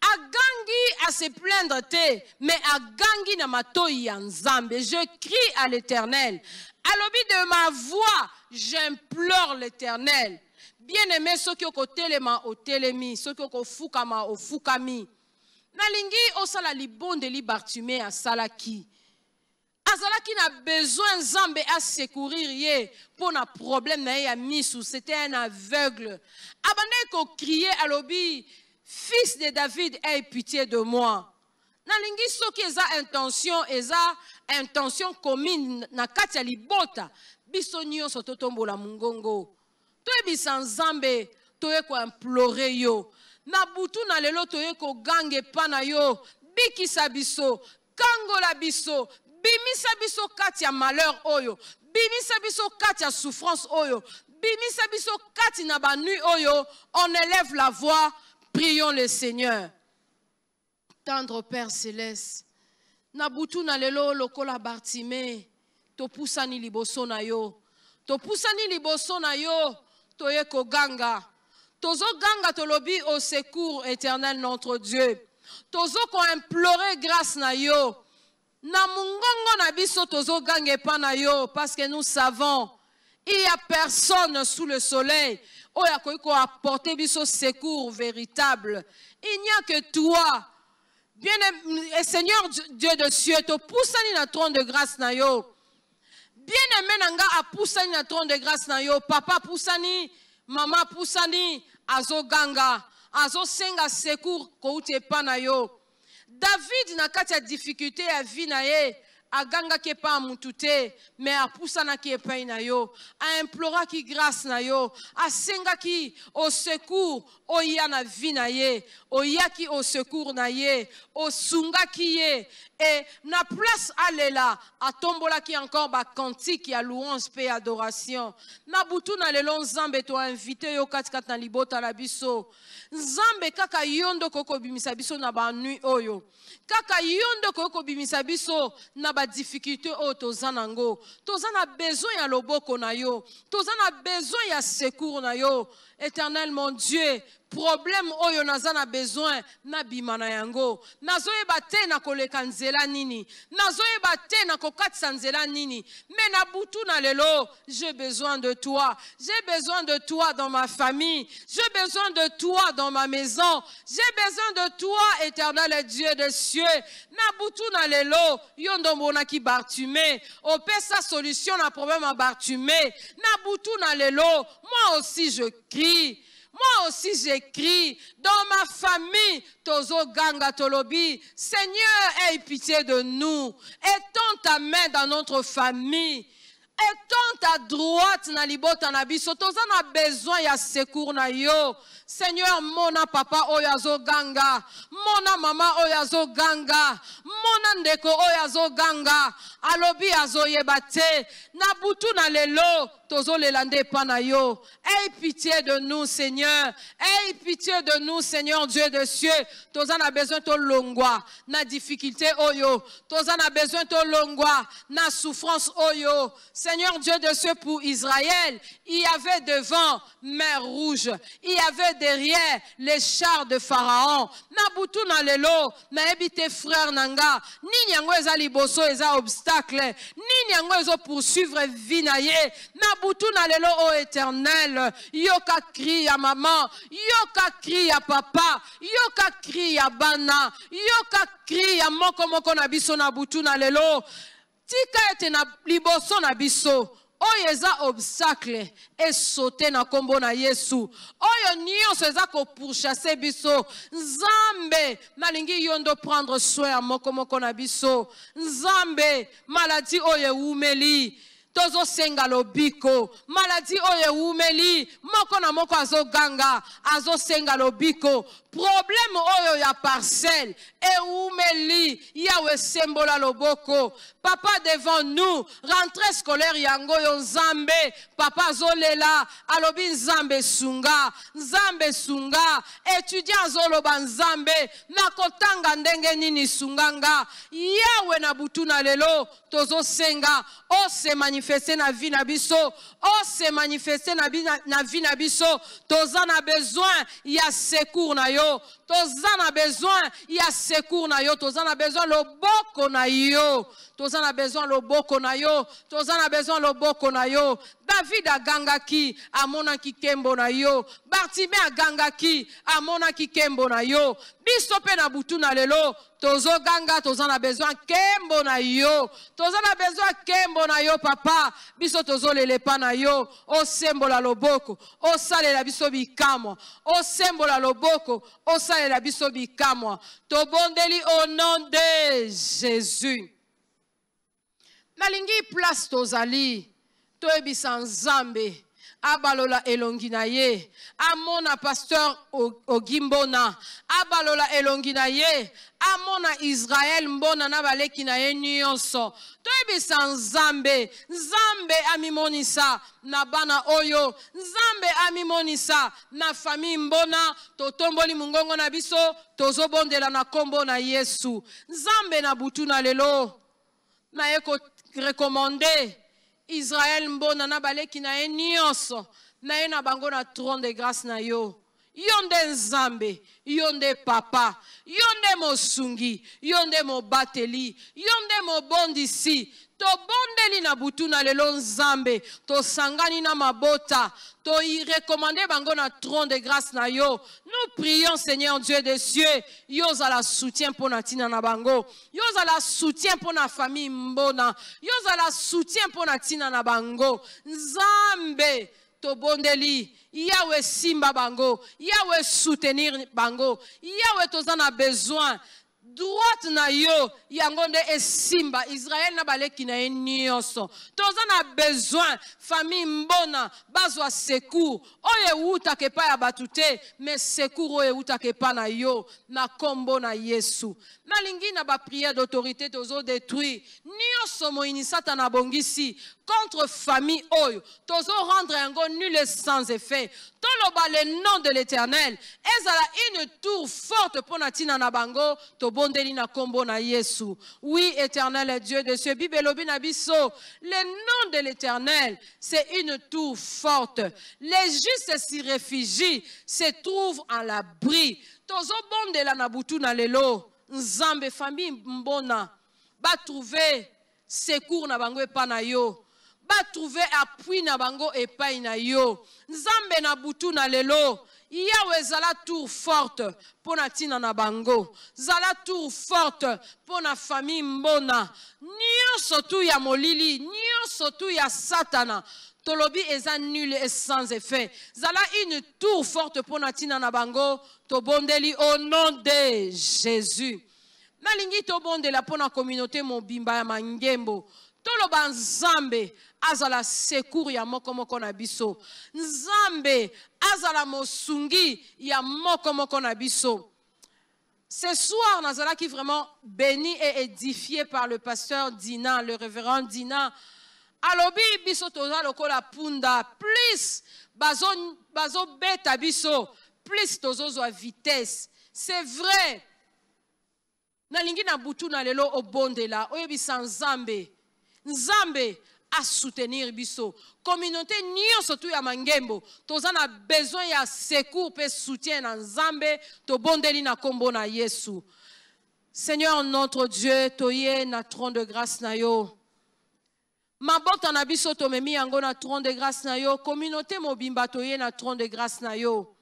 agangi se plaindre te mais agangi na matoi ya nzambe je crie à l'éternel alobi de ma voix j'implore l'éternel bien-aimé soki qui otelemi soki au ofukami nalingi osala a salaki. A salaki na besoin nzambe secourir ye pour na problème na ye c'était un aveugle abandaki à alobi fils de David, aie pitié de moi. nalingi soki eza intention eza intention commune na kati bota, libota biso nyonso mungongo. mongongo toyebisa nzambe toye implore yo na butu na lelo toye koganga gange na yo Biki sabiso, Kango kangola biso bimi biso katia malheur oyo bimi biso katia souffrance oyo bimi sabiso katia na banui oyo on élève la voix Prions le Seigneur. Tendre Père Céleste, Nabutu lelo lokola Bartimée, topusani liboso na yo. Topusani liboso na yo, toye koganga. Tozo ganga tolobi au secours éternel notre Dieu. Tozo ko implorer grâce na yo. Na mungongo na biso tozo gange pa na yo parce que nous savons il n'y a personne sous le soleil oh, qui a apporté biso secours véritable il n'y a que toi bien aimé, seigneur dieu de cieux poussé na trône de grâce na bien aimé na nga à na trône de grâce Papa yo maman Poussani, Azo Ganga. azoganga azosenga secours ko epai na yo david na ya difficulté à vie agangaki epai ya mutu te me apusanaki epai na yo aimploraki grâce na yo asengaki au secours oya na vi na ye oyaki au secours na ye osungaki ye e na place alela atombolaki encore bakantike ya louange mpe ya adoration na butu na lelo nzambe toinvite yo katikati na libota na biso nzambe kaka yo nde okoki kobimisa biso na banui oyo kaka yo nde okoki kobimisa biso na badiffikulté oyo toza nango toza na besoin ya loboko na yo toza na besoin ya secour na yo éternel mon dieu problème oyo yonaza na besoin nabi na yango nazoyeba te nzela nini nazoyeba te Kokat nini mais na lelo j'ai besoin de toi j'ai besoin de toi dans ma famille j'ai besoin de toi dans ma maison j'ai besoin de toi éternel dieu des cieux na butu na lelo yo ki bartume opesa solution na problème à bartume na na lelo moi aussi je crie moi aussi j'écris. Dans ma famille, Ganga Tolobi, Seigneur, aie pitié de nous. Étends ta main dans notre famille tant à droite na libota na biso toza na besoin ya secours na yo seigneur mona papa ganga, ganga, mona mama oyazo ganga, mona ndeko oyazo ganga, alobi azo yebate, na butu na lelo tozo lelande pa na yo aie pitié de nous seigneur aie pitié de nous seigneur dieu de cieux toza na besoin longwa. na difficulté oyo toza na besoin longwa, na souffrance oyo Seigneur Dieu de ceux pour Israël, il y avait devant mer rouge, il y avait derrière les chars de Pharaon. Nabutu na lelo, na ebite frère nanga, ni yango eza liboso eza obstacle, ni pas de poursuivre vinaye. Nabutu na lelo au éternel, yoka cri à maman, yoka cri à papa, yoka cri à bana, yoka cri à moko moko na biso Nabutu na lelo. tika ete na liboso na biso oyo eza obstacle esote na nkombo na yesu oyo nyonso eza kopurchase biso nzambe nalingi yo ndo prendre soin ya mokomoko na biso nzambe maladi oyo ewumeli tozosenga lobiko maladi oyo ewumeli moko na moko azoganga azosenga lobiko probleme oyo ya parcelle ewumeli yawe esembola loboko papa devant nous rentre scolaire yango oyo nzambe papa azolela alobi nzambe esunga nzambe esunga étudiant azoloba nzambe nakotanga ndenge nini esunganga yawe na butu na lelo tozosenga osemani manifeste na vie na biso ose manifeste na, na vie na biso toza na besoin ya secour na yo toza na besoin ya secour na yo toza na besoin loboko na yo toza na besoin loboko na yo toza na besoin loboko na yo david agangaki amonaki nkembo na yo bartime agangaki amonaki nkembo na yo biso mpe na butu na lelo tozoganga toza na besoin nkembo na yo toza na besoin nkembo na yo papa biso tozolelepa na yo osembola loboko osalela biso bikamwa osembola loboko osalela biso bikamwa tobondeli au nom de jésus nalingi place tozali toyebisa nzambe abalola elongi na ye amona paster ogimbona abalola elongi na ye amona israele mbona na baleki na ye nyonso toyebisa nzambe nzambe amimonisa na bana oyo nzambe amimonisa na famille mbona totomboli mongongo na biso tozobondela na nkombo na yesu nzambe na butu na lelo naye korekomande israel mbona na baleki na ye nyonso na ye na bango na trône de grâce na yo yo nde nzambe yo nde papa yo nde mosungi yo nde mobateli yo nde mobondisi tobondeli na butu na lelo to Sangani na mabota To toirekomande bango na tron de grâce na yo nous prions seigneur dieu des cieux Yozala la soutien pour na tina na bango yo soutien pour na famille mbona Yozala la soutien pour na tina na bango nzambe tobondeli yawe simba bango yawe soutenir bango yawe toza na besoin droite na yo yango nde esimba Israël na baleki na ye nyonso toza na besoin famille mbona bazwa a oyo ewutaka epai ya bato mais secour oyo ewutaka na yo na kombo na yesu lingi na prière d'autorité détruit »« nyonso mo satana bongisi »« contre famille oyo tozorendre yango nul et sans effet toloba le nom de l'éternel ezala une tour forte mpo na na bango tobo na Oui, éternel Dieu de ce Bible biso, le nom de l'éternel, c'est une tour forte. Les justes s'y réfugient, se trouvent à l'abri. Tozobondela na butu na lelo, nzambe famille mbona, ba trouver secours na bango epana yo. Ba trouver appui na bango e na yo. Nzambe na na lelo, yawe ezala tour forte mpo na ntina na bango zala tour forte mpo na famille mbona nyonso tu ya molili nyonso tu ya satana tolobi eza nul et sans effet zala une tour forte mpo na ntina na bango tobondeli au nom de jésus nalingi tobondela mpo na communauté mobimba ya mangembo toloba nzambe azala secours ya moko moko na biso nzambe azala mosungi ya moko moko na biso Ce soir, Nazala qui vraiment béni et édifié par le pasteur Dina, le révérend Dina. Alobi biso toza lokola punda, plus bazo, bazo beta biso, plus tozozo à vitesse. C'est vrai. Nalingi na butu na lelo obondela, bisan nzambe. Nzambe à soutenir biso communauté nion surtout ya mangembo toza na besoin ya secours pe soutien na nzambe bondeli na kombo na yesu seigneur notre dieu toye na tron de grâce na yo mabota na biso tomemi yango na tron de grâce na yo communauté mobimba toye na tron de grâce na yo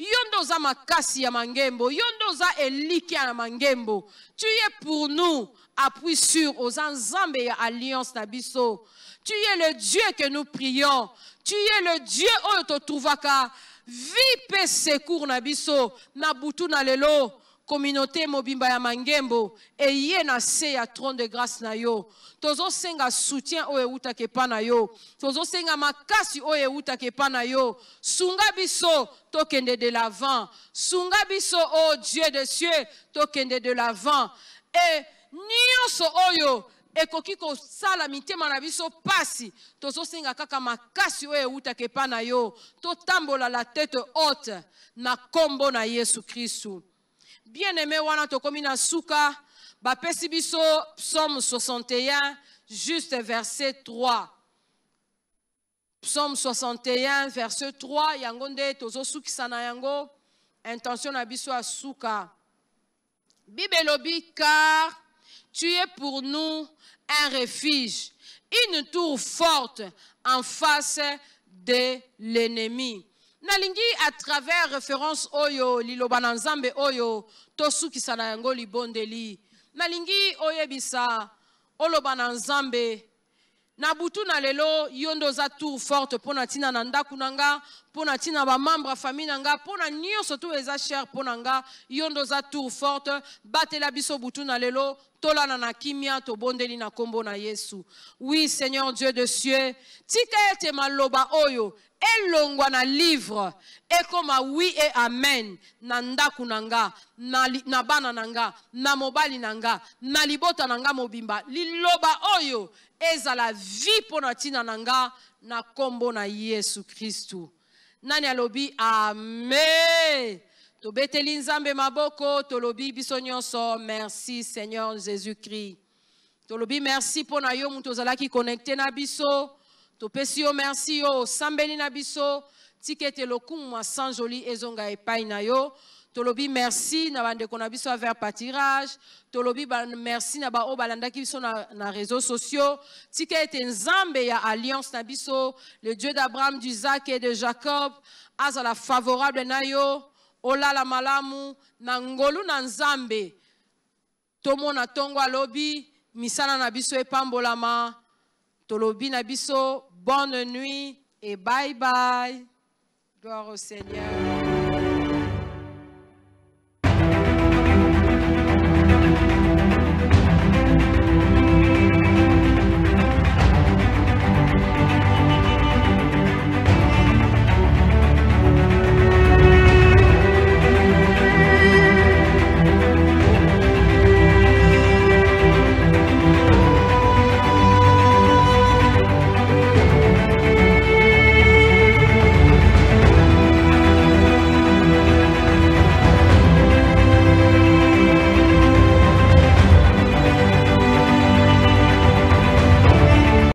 yo makasi ya mangembo Yondoza za elikia ya mangembo tu es pour nous appui sur aux ensembles et alliance nabiso. Tu es le Dieu que nous prions. Tu es le Dieu trouves totruvaka vie mpe secours Nabiso. Nabutu, na lelo communauté mobimba Yamangembo. Et Yéna, na se ya de grâce na yo tozosenga soutien Oeuta kepana ke pana yo tozosenga makasi ou ewutaka ke yo sunga biso tokende de l'avant sunga biso o oh dieu de cieux tokende de l'avant et nyonso oyo ekoki kosala mitema na biso pasi tozosenga kaka makasi oyo ewutaka epa na yo totambola la tete haute na nkombo na yesu kristu bien aime wana tokómi na suka bapesi biso psaume 61 juste verset 3 psaume 61 verset 3 yango nde tozosukisa na yango intention na biso ya suka bible elobi car tu es pour nous un refuge, une tour forte en face de l'ennemi. nalingi à travers référence oyo l'ilobananzambe oyo tosukisa na yango libondeli nalingi oyebisa olo na butu na lelo yo nde oza tour forte mpo na ntina na ndako na nga mpo na ntina bamembre ya famille na nga mpo na nyonso to eza cher mpo na nga yo nde oza tour forte batela biso butu na lelo tolana na kimia tobondeli na nkombo na yesu oui seigneur dieu de cieux tika ete maloba oyo elongwa na livre ekoma wi e amen na ndako na nga na, na bana na nga na mobali na nga na libota na nga mobimba liloba oyo ezala vi mpo na ntina na nga na nkombo na yesu kristu nani alobi amen tobeteli nzambe maboko tolobi biso nyonso merci seigneur jésus-christ tolobi merci mpo na yo moto ozalaki connecte na biso topesi yo merci oyo osambeli na biso tika ete lokumu mwa sanjoli ezonga epai na yo tolobi merci na bandeko na biso avers patirage tolobi merci na baoyo balandaki biso na, na réseaux sociaux tika ete nzambe ya alliance na biso le dieu d'abraham d'isaac et de jacob azala favorable na yo olala malamu na ngolu na nzambe tomona ntongo alobi misala na biso epambolama tolobi na biso Bonne nuit et bye bye. Gloire au Seigneur.